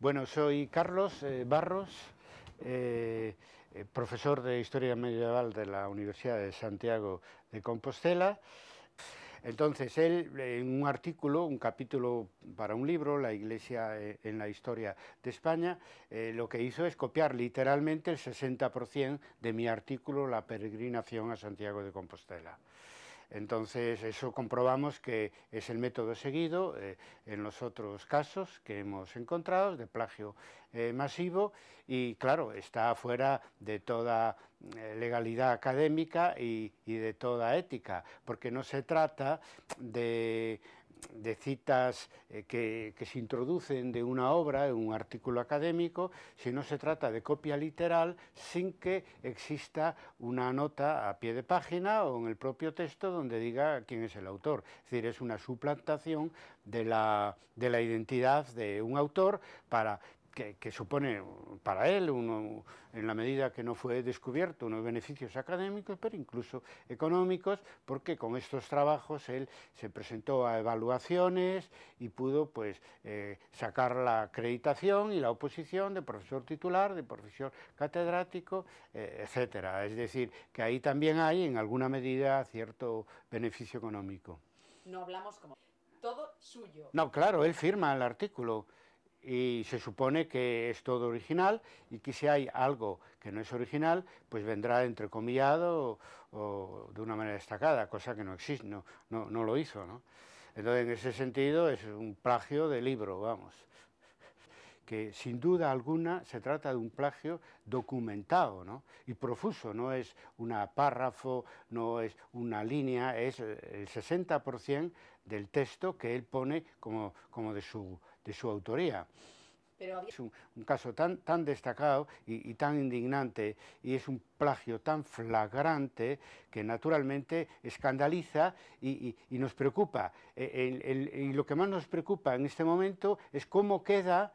Bueno, soy Carlos eh, Barros, eh, eh, profesor de Historia Medieval de la Universidad de Santiago de Compostela. Entonces, él, en un artículo, un capítulo para un libro, La Iglesia en la Historia de España, lo que hizo es copiar literalmente el 60% de mi artículo, La peregrinación a Santiago de Compostela. Entonces, eso comprobamos que es el método seguido eh, en los otros casos que hemos encontrado de plagio eh, masivo y, claro, está fuera de toda eh, legalidad académica y de toda ética, porque no se trata de de citas eh, que, se introducen de una obra, en un artículo académico, si no se trata de copia literal sin que exista una nota a pie de página o en el propio texto donde diga quién es el autor. Es decir, es una suplantación de la, de la identidad de un autor para que, supone para él, uno, en la medida que no fue descubierto, unos beneficios académicos, pero incluso económicos, porque con estos trabajos él se presentó a evaluaciones y pudo pues, eh, sacar la acreditación y la oposición de profesor titular, de profesor catedrático, etc. Eh, etcétera. Es decir, que ahí también hay, en alguna medida, cierto beneficio económico. No hablamos como todo suyo. No, claro, él firma el artículo y se supone que es todo original y que si hay algo que no es original, pues vendrá entrecomillado o, de una manera destacada, cosa que no existe, no, no, no lo hizo. ¿no? Entonces, en ese sentido, es un plagio de libro, vamos que sin duda alguna se trata de un plagio documentado y profuso, no es un párrafo, no es una línea, es el 60% del texto que él pone como, de, su, de su autoría. Es un, caso tan, tan destacado y, tan indignante y es un plagio tan flagrante que naturalmente escandaliza y, nos preocupa. E, y lo que más nos preocupa en este momento es cómo queda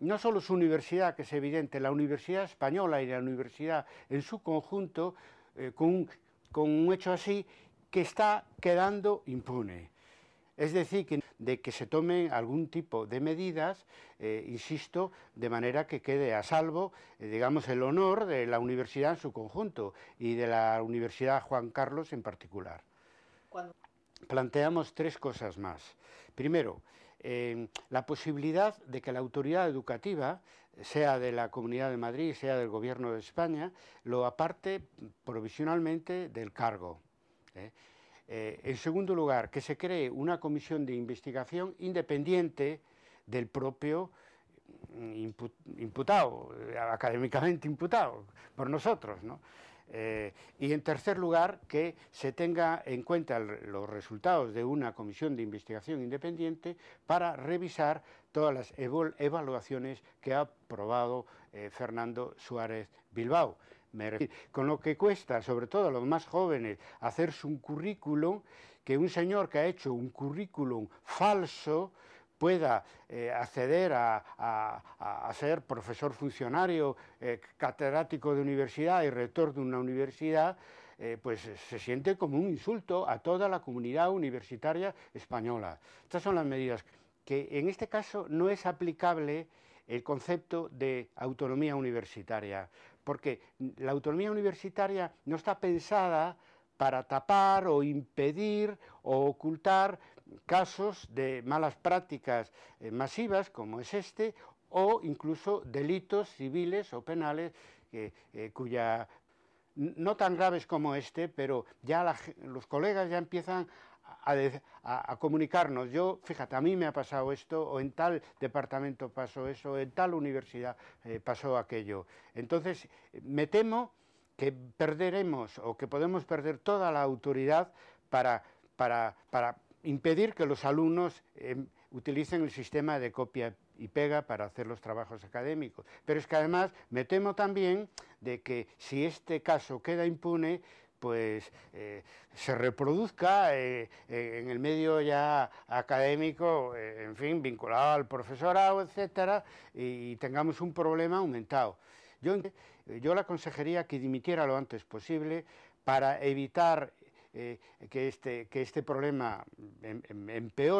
no solo su universidad, que es evidente, la Universidad Española y la universidad en su conjunto, eh, con, un, hecho así, que está quedando impune. Es decir, que de que se tomen algún tipo de medidas, eh, insisto, de manera que quede a salvo, eh, digamos, el honor de la universidad en su conjunto y de la Universidad Juan Carlos en particular. Planteamos tres cosas más. Primero, eh, la posibilidad de que la autoridad educativa, sea de la Comunidad de Madrid, sea del Gobierno de España, lo aparte provisionalmente del cargo. ¿eh? Eh, en segundo lugar, que se cree una comisión de investigación independiente del propio imputado, eh, académicamente imputado por nosotros. Eh, y en tercer lugar, que se tenga en cuenta los resultados de una comisión de investigación independiente para revisar todas las evaluaciones que ha aprobado eh, Fernando Suárez Bilbao. con lo que cuesta, sobre todo a los más jóvenes, hacerse un currículum, que un señor que ha hecho un currículum falso, pueda eh, acceder a, ser profesor funcionario, eh, catedrático de universidad y rector de una universidad, eh, pues se siente como un insulto a toda la comunidad universitaria española. Estas son las medidas que en este caso no es aplicable el concepto de autonomía universitaria, porque la autonomía universitaria no está pensada para tapar o impedir o ocultar casos de malas prácticas eh, masivas como es este o incluso delitos civiles o penales eh, cuya no tan graves como este, pero ya los colegas ya empiezan a, a, comunicarnos. Yo, fíjate, a mí me ha pasado esto, o en tal departamento pasó eso, en tal universidad eh, pasó aquello. Entonces, me temo que perderemos o que podemos perder toda la autoridad para, para, para impedir que los alumnos em, utilicen el sistema de copia y pega para hacer los trabajos académicos. Pero es que además me temo también de que si este caso queda impune, pues eh, se reproduzca eh, eh, en el medio ya académico, en fin, vinculado al profesorado, etcétera, y, tengamos un problema aumentado. Yo, yo la consejería que dimitiera lo antes posible para evitar eh, que, este, que este problema em, em, empeore.